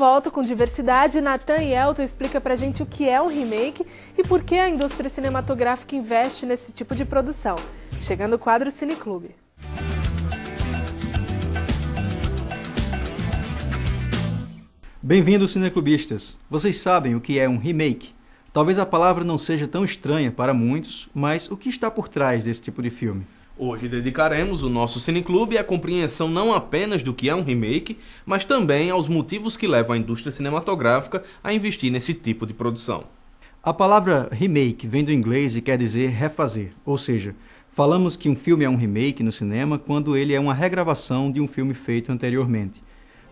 volta com diversidade, Natan e Elton explica pra gente o que é um remake e por que a indústria cinematográfica investe nesse tipo de produção. Chegando o quadro Cineclube. Bem-vindos, cineclubistas! Vocês sabem o que é um remake. Talvez a palavra não seja tão estranha para muitos, mas o que está por trás desse tipo de filme? Hoje dedicaremos o nosso Cineclube à compreensão não apenas do que é um remake, mas também aos motivos que levam a indústria cinematográfica a investir nesse tipo de produção. A palavra remake vem do inglês e quer dizer refazer, ou seja, falamos que um filme é um remake no cinema quando ele é uma regravação de um filme feito anteriormente.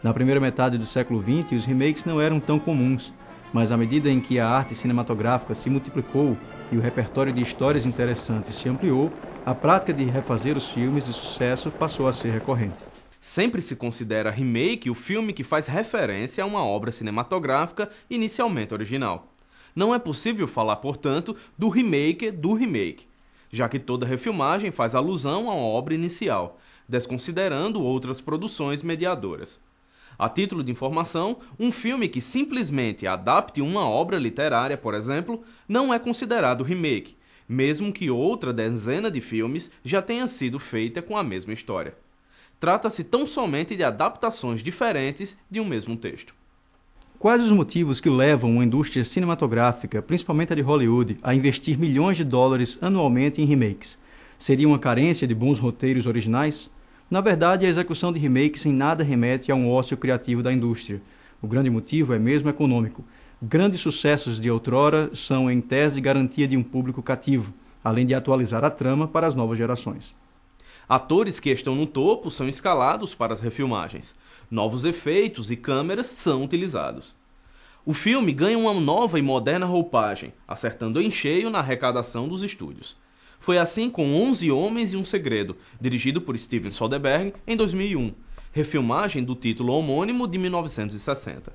Na primeira metade do século XX, os remakes não eram tão comuns mas à medida em que a arte cinematográfica se multiplicou e o repertório de histórias interessantes se ampliou, a prática de refazer os filmes de sucesso passou a ser recorrente. Sempre se considera remake o filme que faz referência a uma obra cinematográfica inicialmente original. Não é possível falar, portanto, do remake do remake, já que toda refilmagem faz alusão a uma obra inicial, desconsiderando outras produções mediadoras. A título de informação, um filme que simplesmente adapte uma obra literária, por exemplo, não é considerado remake, mesmo que outra dezena de filmes já tenha sido feita com a mesma história. Trata-se tão somente de adaptações diferentes de um mesmo texto. Quais os motivos que levam a indústria cinematográfica, principalmente a de Hollywood, a investir milhões de dólares anualmente em remakes? Seria uma carência de bons roteiros originais? Na verdade, a execução de remakes em nada remete a um ócio criativo da indústria. O grande motivo é mesmo econômico. Grandes sucessos de outrora são, em tese, garantia de um público cativo, além de atualizar a trama para as novas gerações. Atores que estão no topo são escalados para as refilmagens. Novos efeitos e câmeras são utilizados. O filme ganha uma nova e moderna roupagem, acertando em cheio na arrecadação dos estúdios. Foi assim com 11 Homens e um Segredo, dirigido por Steven Soderbergh em 2001, refilmagem do título homônimo de 1960.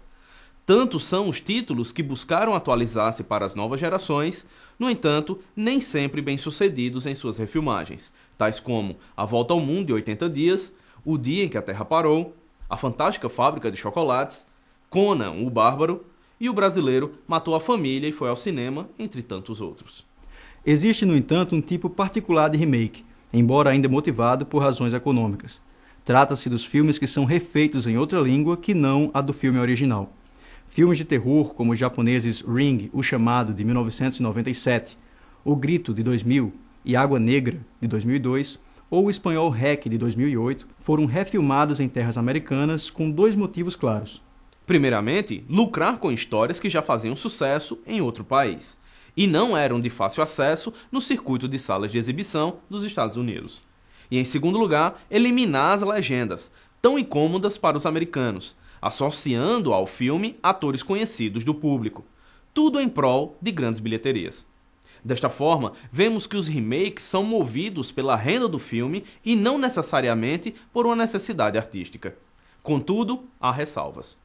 Tantos são os títulos que buscaram atualizar-se para as novas gerações, no entanto, nem sempre bem-sucedidos em suas refilmagens, tais como A Volta ao Mundo em 80 Dias, O Dia em que a Terra Parou, A Fantástica Fábrica de Chocolates, Conan, o Bárbaro, e o brasileiro matou a família e foi ao cinema, entre tantos outros. Existe, no entanto, um tipo particular de remake, embora ainda motivado por razões econômicas. Trata-se dos filmes que são refeitos em outra língua que não a do filme original. Filmes de terror como os japoneses Ring, O Chamado, de 1997, O Grito, de 2000 e Água Negra, de 2002, ou o espanhol REC, de 2008, foram refilmados em terras americanas com dois motivos claros. Primeiramente, lucrar com histórias que já faziam sucesso em outro país e não eram de fácil acesso no circuito de salas de exibição dos Estados Unidos. E em segundo lugar, eliminar as legendas, tão incômodas para os americanos, associando ao filme atores conhecidos do público. Tudo em prol de grandes bilheterias. Desta forma, vemos que os remakes são movidos pela renda do filme e não necessariamente por uma necessidade artística. Contudo, há ressalvas.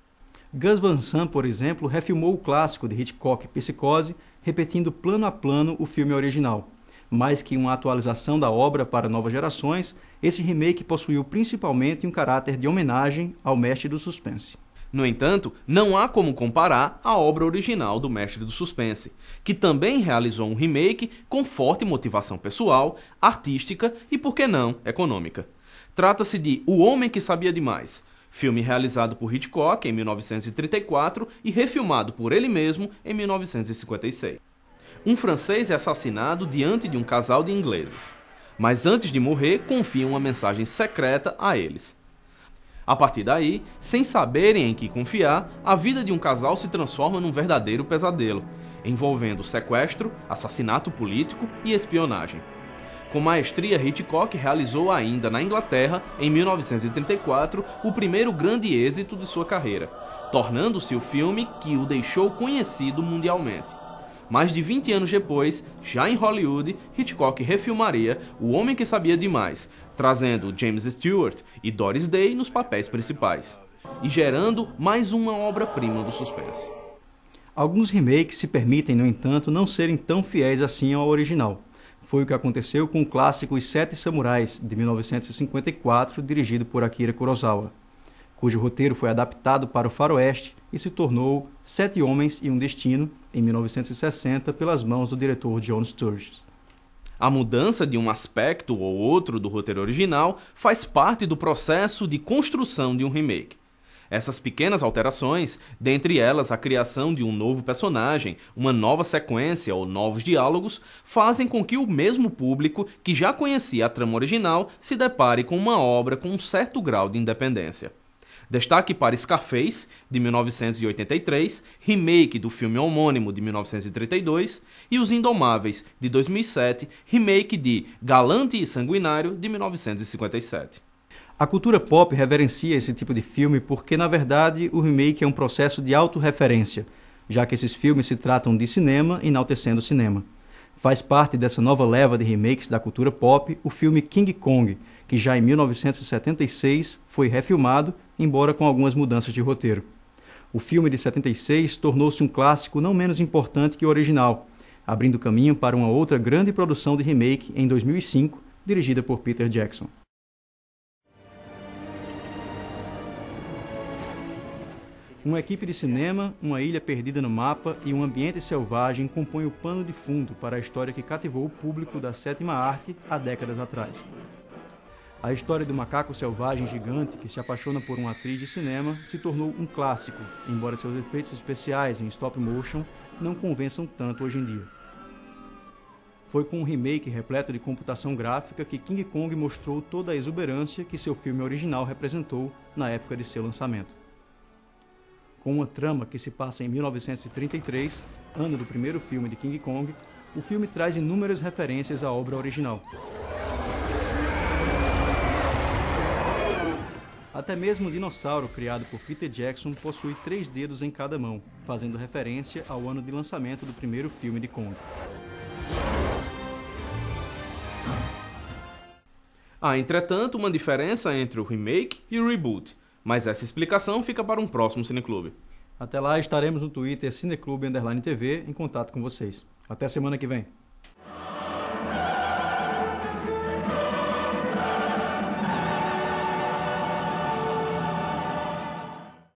Gus Van Sant, por exemplo, refilmou o clássico de Hitchcock, Psicose, repetindo plano a plano o filme original. Mais que uma atualização da obra para novas gerações, esse remake possuiu principalmente um caráter de homenagem ao mestre do suspense. No entanto, não há como comparar a obra original do Mestre do Suspense, que também realizou um remake com forte motivação pessoal, artística e, por que não, econômica. Trata-se de O Homem que Sabia Demais, filme realizado por Hitchcock em 1934 e refilmado por ele mesmo em 1956. Um francês é assassinado diante de um casal de ingleses, mas antes de morrer confia uma mensagem secreta a eles. A partir daí, sem saberem em que confiar, a vida de um casal se transforma num verdadeiro pesadelo, envolvendo sequestro, assassinato político e espionagem. Com maestria, Hitchcock realizou ainda na Inglaterra, em 1934, o primeiro grande êxito de sua carreira, tornando-se o filme que o deixou conhecido mundialmente. Mais de 20 anos depois, já em Hollywood, Hitchcock refilmaria O Homem que Sabia Demais, trazendo James Stewart e Doris Day nos papéis principais, e gerando mais uma obra-prima do suspense. Alguns remakes se permitem, no entanto, não serem tão fiéis assim ao original. Foi o que aconteceu com o clássico Os Sete Samurais, de 1954, dirigido por Akira Kurosawa, cujo roteiro foi adaptado para o faroeste e se tornou Sete Homens e um Destino, em 1960, pelas mãos do diretor John Sturges. A mudança de um aspecto ou outro do roteiro original faz parte do processo de construção de um remake. Essas pequenas alterações, dentre elas a criação de um novo personagem, uma nova sequência ou novos diálogos, fazem com que o mesmo público que já conhecia a trama original se depare com uma obra com um certo grau de independência. Destaque para Scarface, de 1983, remake do filme homônimo de 1932, e Os Indomáveis, de 2007, remake de Galante e Sanguinário, de 1957. A cultura pop reverencia esse tipo de filme porque, na verdade, o remake é um processo de autorreferência, já que esses filmes se tratam de cinema enaltecendo o cinema. Faz parte dessa nova leva de remakes da cultura pop o filme King Kong, que já em 1976 foi refilmado, embora com algumas mudanças de roteiro. O filme de 76 tornou-se um clássico não menos importante que o original, abrindo caminho para uma outra grande produção de remake em 2005, dirigida por Peter Jackson. Uma equipe de cinema, uma ilha perdida no mapa e um ambiente selvagem compõem o pano de fundo para a história que cativou o público da sétima arte há décadas atrás. A história do macaco selvagem gigante que se apaixona por uma atriz de cinema se tornou um clássico, embora seus efeitos especiais em stop motion não convençam tanto hoje em dia. Foi com um remake repleto de computação gráfica que King Kong mostrou toda a exuberância que seu filme original representou na época de seu lançamento. Com uma trama que se passa em 1933, ano do primeiro filme de King Kong, o filme traz inúmeras referências à obra original. Até mesmo o dinossauro criado por Peter Jackson possui três dedos em cada mão, fazendo referência ao ano de lançamento do primeiro filme de Kong. Há, ah, entretanto, uma diferença entre o remake e o reboot. Mas essa explicação fica para um próximo Cineclube. Até lá estaremos no Twitter Cineclube Underline TV em contato com vocês. Até semana que vem.